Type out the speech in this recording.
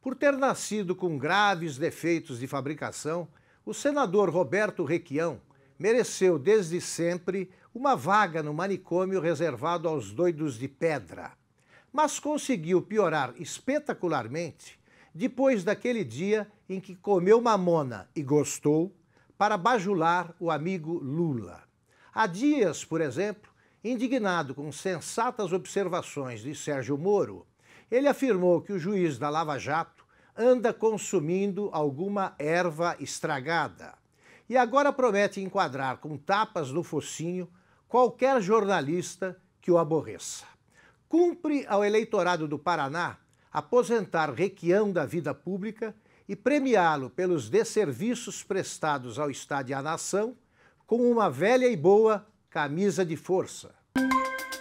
Por ter nascido com graves defeitos de fabricação, o senador Roberto Requião mereceu desde sempre uma vaga no manicômio reservado aos doidos de pedra. Mas conseguiu piorar espetacularmente depois daquele dia em que comeu mamona e gostou para bajular o amigo Lula. Há dias, por exemplo, Indignado com sensatas observações de Sérgio Moro, ele afirmou que o juiz da Lava Jato anda consumindo alguma erva estragada e agora promete enquadrar com tapas no focinho qualquer jornalista que o aborreça. Cumpre ao eleitorado do Paraná aposentar Requião da vida pública e premiá-lo pelos desserviços prestados ao Estado e à nação com uma velha e boa camisa de força. Música